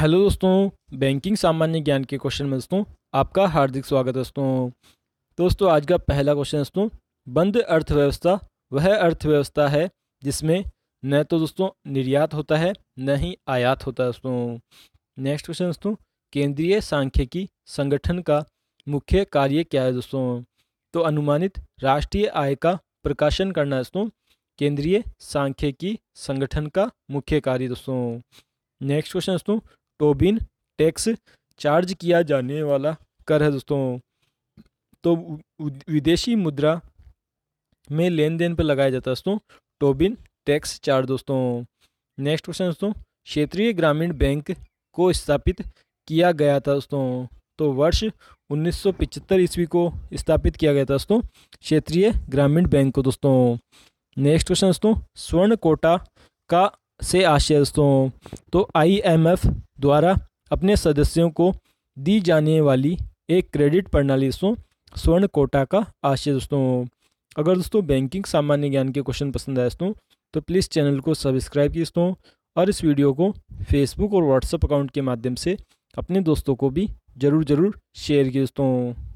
hello दोस्तों banking सामान्य ज्ञान के क्वेश्चन में दोस्तों आपका हार्दिक स्वागत है दोस्तों दोस्तों आज का पहला क्वेश्चन दोस्तों बंद अर्थव्यवस्था वह अर्थव्यवस्था है जिसमें न तो दोस्तों निर्यात होता है न ही आयात होता है दोस्तों नेक्स्ट क्वेश्चन दोस्तों केंद्रीय सांख्यिकी संगठन का मुख्य कार्य क्या है दोस्तों तो अनुमानित राष्ट्रीय आय का प्रकाशन करना दोस्तों केंद्रीय सांख्यिकी संगठन का मुख्य कार्य दोस्तों नेक्स्ट क्वेश्चन दोस्तों टोबिन तो टैक्स चार्ज किया जाने वाला कर है दोस्तों तो विदेशी मुद्रा में लेन देन पर लगाया जाता है दोस्तों टोबिन तो टैक्स चार्ज दोस्तों नेक्स्ट क्वेश्चन दोस्तों क्षेत्रीय ग्रामीण बैंक को स्थापित किया गया था दोस्तों तो वर्ष 1975 ईस्वी को स्थापित किया गया था दोस्तों क्षेत्रीय ग्रामीण बैंक को दोस्तों नेक्स्ट क्वेश्चन दोस्तों स्वर्ण कोटा का से आश्वस्त हों तो आईएमएफ द्वारा अपने सदस्यों को दी जाने वाली एक क्रेडिट प्रणाली दोस्तों स्वर्ण कोटा का आश्रय दोस्तों अगर दोस्तों बैंकिंग सामान्य ज्ञान के क्वेश्चन पसंद आए दोस्तों तो प्लीज़ चैनल को सब्सक्राइब की दोस्तों और इस वीडियो को फेसबुक और व्हाट्सएप अकाउंट के माध्यम से अपने दोस्तों को भी ज़रूर ज़रूर शेयर की दोस्तों